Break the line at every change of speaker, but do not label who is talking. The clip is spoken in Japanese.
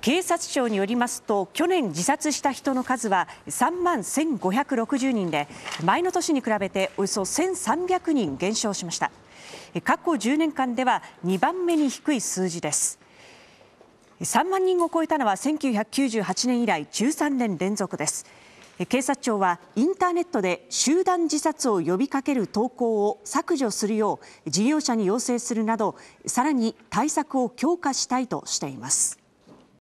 警察庁によりますと去年自殺した人の数は3万1560人で前の年に比べておよそ1300人減少しました過去10年間では2番目に低い数字です3万人を超えたのは1998年以来13年連続です警察庁はインターネットで集団自殺を呼びかける投稿を削除するよう事業者に要請するなどさらに対策を強化したいとしています